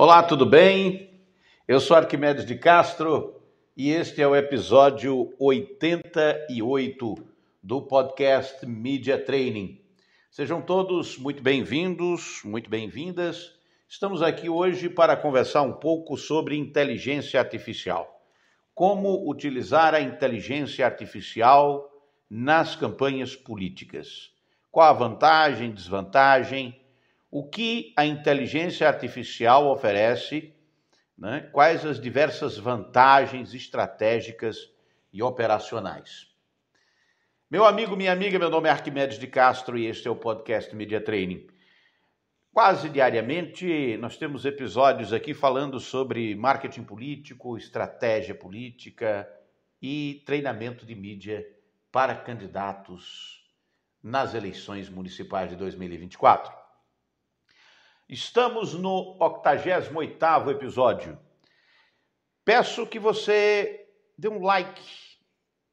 Olá, tudo bem? Eu sou Arquimedes de Castro e este é o episódio 88 do podcast Media Training. Sejam todos muito bem-vindos, muito bem-vindas. Estamos aqui hoje para conversar um pouco sobre inteligência artificial. Como utilizar a inteligência artificial nas campanhas políticas? Qual a vantagem, desvantagem? o que a inteligência artificial oferece, né? quais as diversas vantagens estratégicas e operacionais. Meu amigo, minha amiga, meu nome é Arquimedes de Castro e este é o podcast Media Training. Quase diariamente nós temos episódios aqui falando sobre marketing político, estratégia política e treinamento de mídia para candidatos nas eleições municipais de 2024. Estamos no 88º episódio. Peço que você dê um like,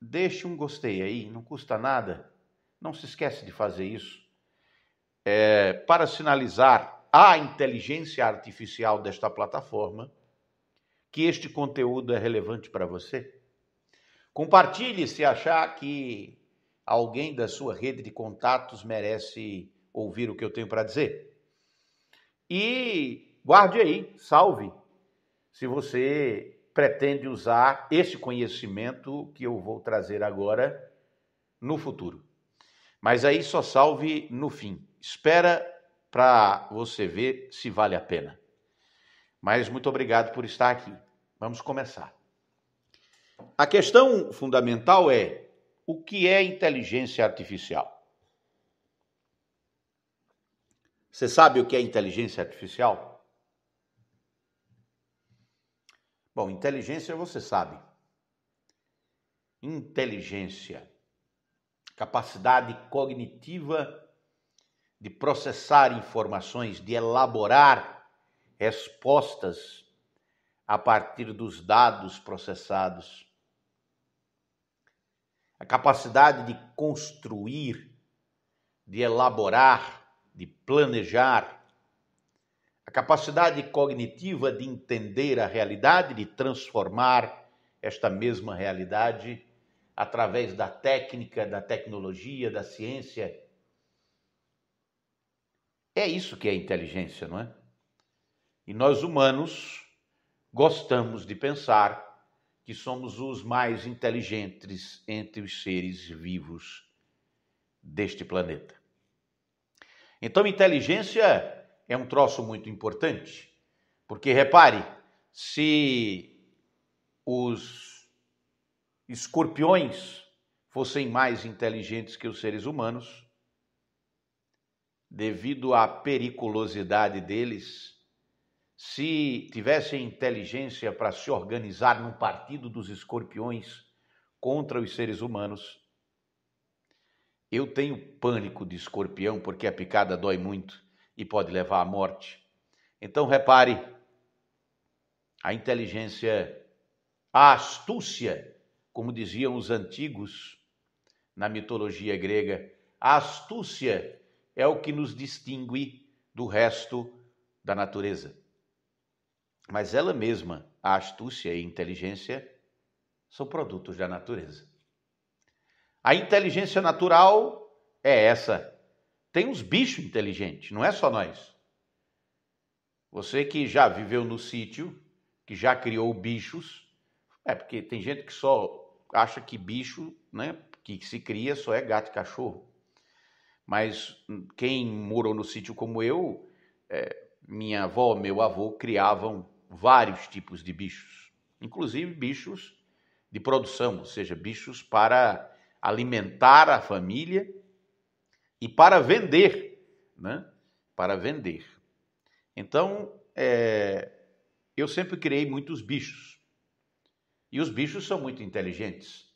deixe um gostei aí, não custa nada. Não se esquece de fazer isso. É, para sinalizar à inteligência artificial desta plataforma que este conteúdo é relevante para você. Compartilhe se achar que alguém da sua rede de contatos merece ouvir o que eu tenho para dizer. E guarde aí, salve, se você pretende usar esse conhecimento que eu vou trazer agora no futuro. Mas aí só salve no fim. Espera para você ver se vale a pena. Mas muito obrigado por estar aqui. Vamos começar. A questão fundamental é o que é inteligência artificial? Você sabe o que é inteligência artificial? Bom, inteligência você sabe. Inteligência, capacidade cognitiva de processar informações, de elaborar respostas a partir dos dados processados. A capacidade de construir, de elaborar de planejar, a capacidade cognitiva de entender a realidade, de transformar esta mesma realidade através da técnica, da tecnologia, da ciência. É isso que é inteligência, não é? E nós humanos gostamos de pensar que somos os mais inteligentes entre os seres vivos deste planeta. Então, inteligência é um troço muito importante, porque repare, se os escorpiões fossem mais inteligentes que os seres humanos, devido à periculosidade deles, se tivessem inteligência para se organizar num partido dos escorpiões contra os seres humanos, eu tenho pânico de escorpião porque a picada dói muito e pode levar à morte. Então repare, a inteligência, a astúcia, como diziam os antigos na mitologia grega, a astúcia é o que nos distingue do resto da natureza. Mas ela mesma, a astúcia e a inteligência, são produtos da natureza. A inteligência natural é essa. Tem uns bichos inteligentes, não é só nós. Você que já viveu no sítio, que já criou bichos, é porque tem gente que só acha que bicho, né, que se cria só é gato e cachorro. Mas quem morou no sítio como eu, é, minha avó, meu avô criavam vários tipos de bichos, inclusive bichos de produção, ou seja, bichos para alimentar a família e para vender, né? Para vender. Então, é, eu sempre criei muitos bichos. E os bichos são muito inteligentes.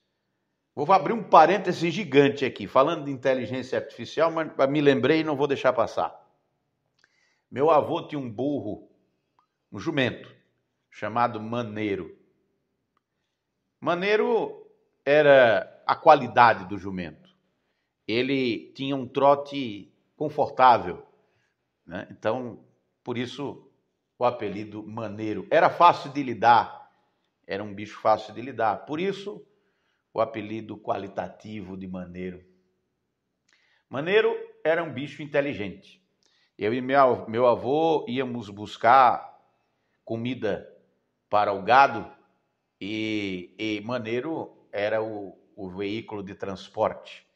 Vou abrir um parêntese gigante aqui, falando de inteligência artificial, mas me lembrei e não vou deixar passar. Meu avô tinha um burro, um jumento, chamado Maneiro. Maneiro era a qualidade do jumento. Ele tinha um trote confortável, né? então por isso o apelido Maneiro. Era fácil de lidar, era um bicho fácil de lidar, por isso o apelido qualitativo de Maneiro. Maneiro era um bicho inteligente. Eu e meu, meu avô íamos buscar comida para o gado e, e Maneiro era o, o veículo de transporte.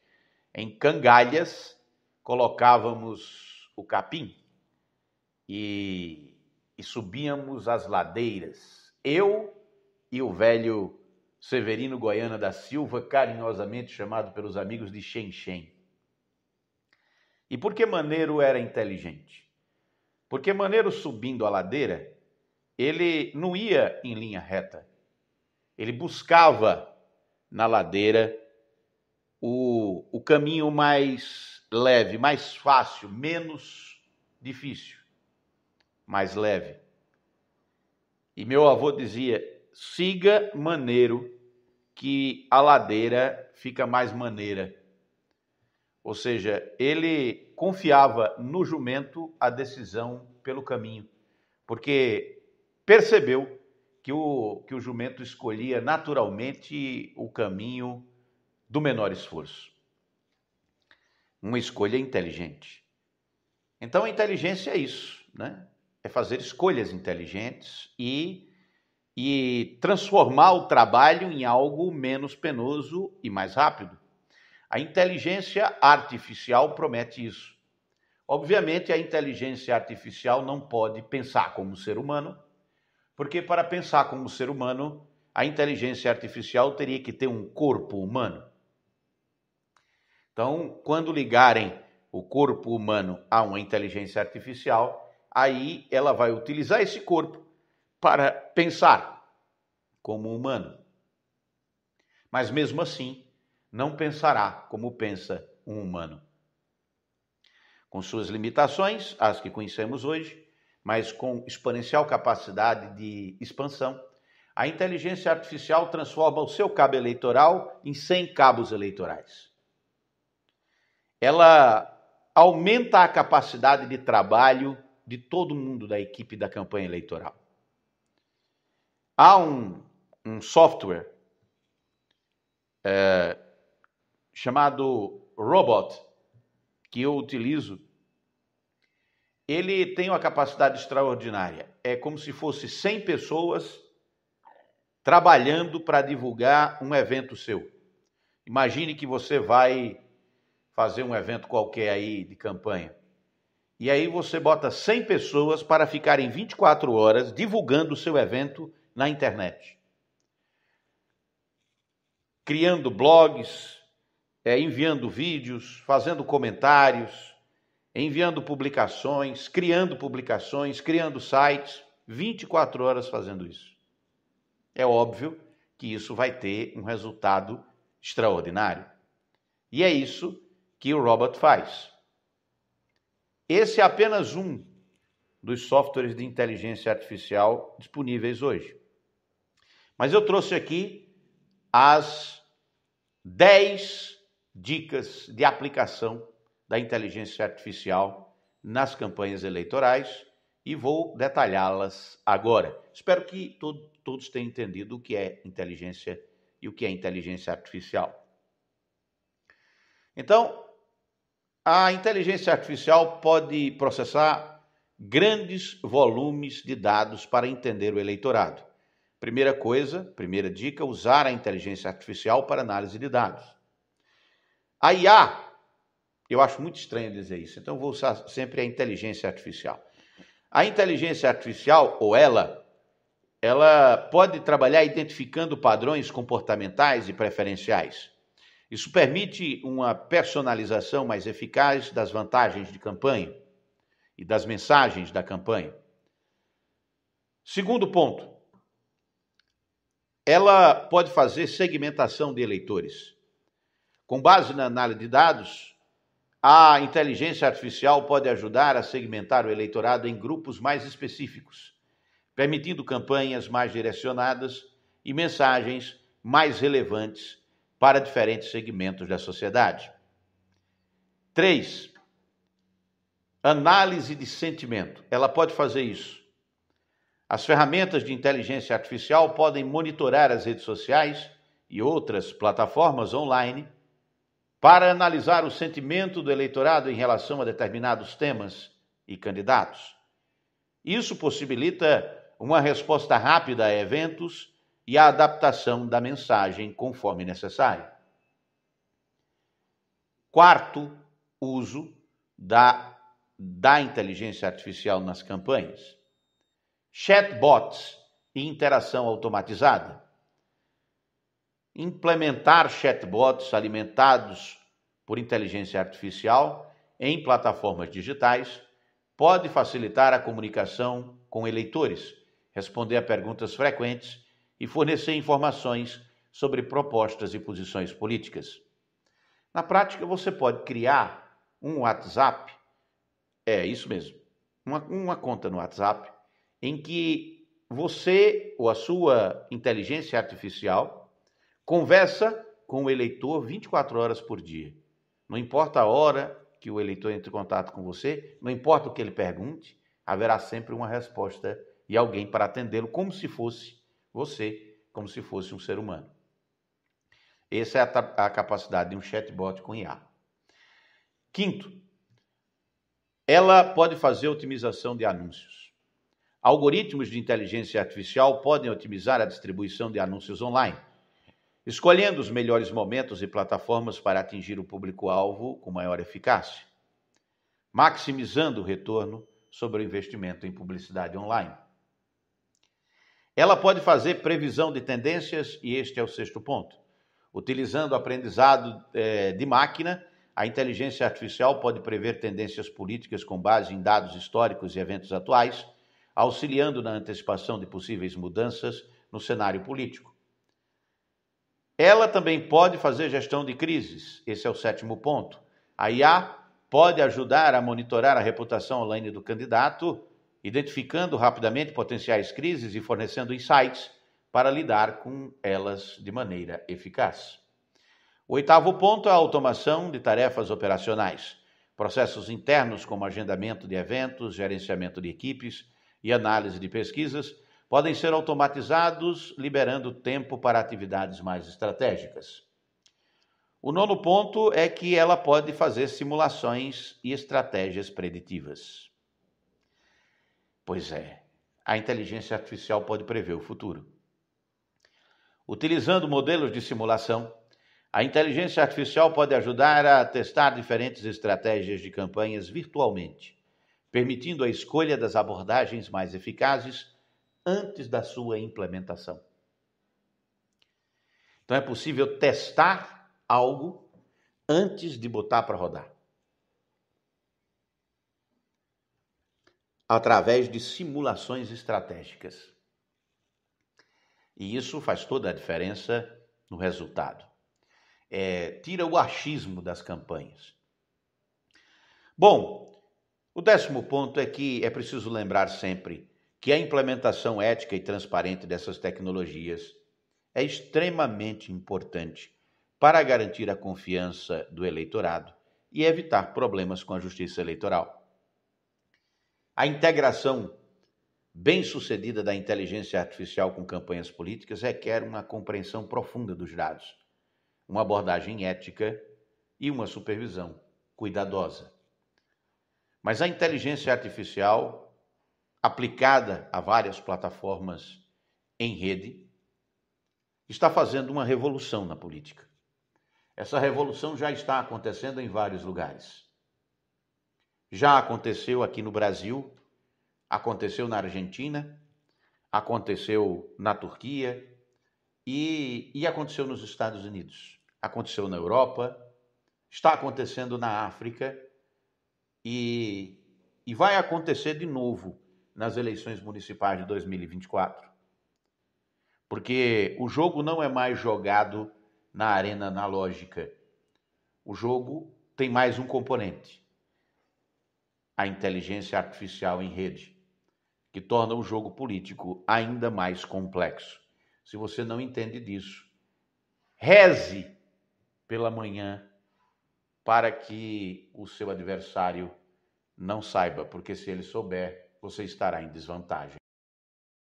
Em cangalhas colocávamos o capim e, e subíamos as ladeiras. Eu e o velho Severino Goiana da Silva, carinhosamente chamado pelos amigos de Xenxen. E por que Maneiro era inteligente? Porque Maneiro subindo a ladeira, ele não ia em linha reta. Ele buscava na ladeira o, o caminho mais leve, mais fácil, menos difícil, mais leve. E meu avô dizia: siga maneiro, que a ladeira fica mais maneira. Ou seja, ele confiava no jumento a decisão pelo caminho, porque percebeu que o, que o jumento escolhia naturalmente o caminho do menor esforço. Uma escolha inteligente. Então, a inteligência é isso, né? É fazer escolhas inteligentes e, e transformar o trabalho em algo menos penoso e mais rápido. A inteligência artificial promete isso. Obviamente, a inteligência artificial não pode pensar como ser humano, porque para pensar como ser humano, a inteligência artificial teria que ter um corpo humano. Então, quando ligarem o corpo humano a uma inteligência artificial, aí ela vai utilizar esse corpo para pensar como humano. Mas mesmo assim, não pensará como pensa um humano. Com suas limitações, as que conhecemos hoje, mas com exponencial capacidade de expansão, a inteligência artificial transforma o seu cabo eleitoral em 100 cabos eleitorais. Ela aumenta a capacidade de trabalho de todo mundo da equipe da campanha eleitoral. Há um, um software é, chamado Robot que eu utilizo ele tem uma capacidade extraordinária. É como se fosse 100 pessoas trabalhando para divulgar um evento seu. Imagine que você vai fazer um evento qualquer aí de campanha. E aí você bota 100 pessoas para ficarem 24 horas divulgando o seu evento na internet. Criando blogs, eh, enviando vídeos, fazendo comentários, enviando publicações, criando publicações, criando sites, 24 horas fazendo isso. É óbvio que isso vai ter um resultado extraordinário. E é isso que o Robot faz. Esse é apenas um dos softwares de inteligência artificial disponíveis hoje. Mas eu trouxe aqui as 10 dicas de aplicação da inteligência artificial nas campanhas eleitorais e vou detalhá-las agora. Espero que to todos tenham entendido o que é inteligência e o que é inteligência artificial. Então, a inteligência artificial pode processar grandes volumes de dados para entender o eleitorado. Primeira coisa, primeira dica, usar a inteligência artificial para análise de dados. A IA eu acho muito estranho dizer isso, então vou usar sempre a inteligência artificial. A inteligência artificial, ou ela, ela pode trabalhar identificando padrões comportamentais e preferenciais. Isso permite uma personalização mais eficaz das vantagens de campanha e das mensagens da campanha. Segundo ponto, ela pode fazer segmentação de eleitores. Com base na análise de dados, a inteligência artificial pode ajudar a segmentar o eleitorado em grupos mais específicos, permitindo campanhas mais direcionadas e mensagens mais relevantes para diferentes segmentos da sociedade. 3. Análise de sentimento. Ela pode fazer isso. As ferramentas de inteligência artificial podem monitorar as redes sociais e outras plataformas online para analisar o sentimento do eleitorado em relação a determinados temas e candidatos. Isso possibilita uma resposta rápida a eventos e a adaptação da mensagem conforme necessário. Quarto uso da, da inteligência artificial nas campanhas: chatbots e interação automatizada implementar chatbots alimentados por inteligência artificial em plataformas digitais pode facilitar a comunicação com eleitores, responder a perguntas frequentes e fornecer informações sobre propostas e posições políticas. Na prática, você pode criar um WhatsApp, é isso mesmo, uma, uma conta no WhatsApp, em que você ou a sua inteligência artificial Conversa com o eleitor 24 horas por dia. Não importa a hora que o eleitor entre em contato com você, não importa o que ele pergunte, haverá sempre uma resposta e alguém para atendê-lo, como se fosse você, como se fosse um ser humano. Essa é a, a capacidade de um chatbot com IA. Quinto, ela pode fazer otimização de anúncios. Algoritmos de inteligência artificial podem otimizar a distribuição de anúncios online escolhendo os melhores momentos e plataformas para atingir o público-alvo com maior eficácia, maximizando o retorno sobre o investimento em publicidade online. Ela pode fazer previsão de tendências, e este é o sexto ponto. Utilizando aprendizado é, de máquina, a inteligência artificial pode prever tendências políticas com base em dados históricos e eventos atuais, auxiliando na antecipação de possíveis mudanças no cenário político. Ela também pode fazer gestão de crises, esse é o sétimo ponto. A IA pode ajudar a monitorar a reputação online do candidato, identificando rapidamente potenciais crises e fornecendo insights para lidar com elas de maneira eficaz. O oitavo ponto é a automação de tarefas operacionais, processos internos como agendamento de eventos, gerenciamento de equipes e análise de pesquisas podem ser automatizados, liberando tempo para atividades mais estratégicas. O nono ponto é que ela pode fazer simulações e estratégias preditivas. Pois é, a inteligência artificial pode prever o futuro. Utilizando modelos de simulação, a inteligência artificial pode ajudar a testar diferentes estratégias de campanhas virtualmente, permitindo a escolha das abordagens mais eficazes antes da sua implementação. Então é possível testar algo antes de botar para rodar. Através de simulações estratégicas. E isso faz toda a diferença no resultado. É, tira o achismo das campanhas. Bom, o décimo ponto é que é preciso lembrar sempre que a implementação ética e transparente dessas tecnologias é extremamente importante para garantir a confiança do eleitorado e evitar problemas com a justiça eleitoral. A integração bem-sucedida da inteligência artificial com campanhas políticas requer uma compreensão profunda dos dados, uma abordagem ética e uma supervisão cuidadosa. Mas a inteligência artificial aplicada a várias plataformas em rede, está fazendo uma revolução na política. Essa revolução já está acontecendo em vários lugares. Já aconteceu aqui no Brasil, aconteceu na Argentina, aconteceu na Turquia e, e aconteceu nos Estados Unidos, aconteceu na Europa, está acontecendo na África e, e vai acontecer de novo nas eleições municipais de 2024. Porque o jogo não é mais jogado na arena analógica. O jogo tem mais um componente: a inteligência artificial em rede, que torna o jogo político ainda mais complexo. Se você não entende disso, reze pela manhã para que o seu adversário não saiba, porque se ele souber, você estará em desvantagem.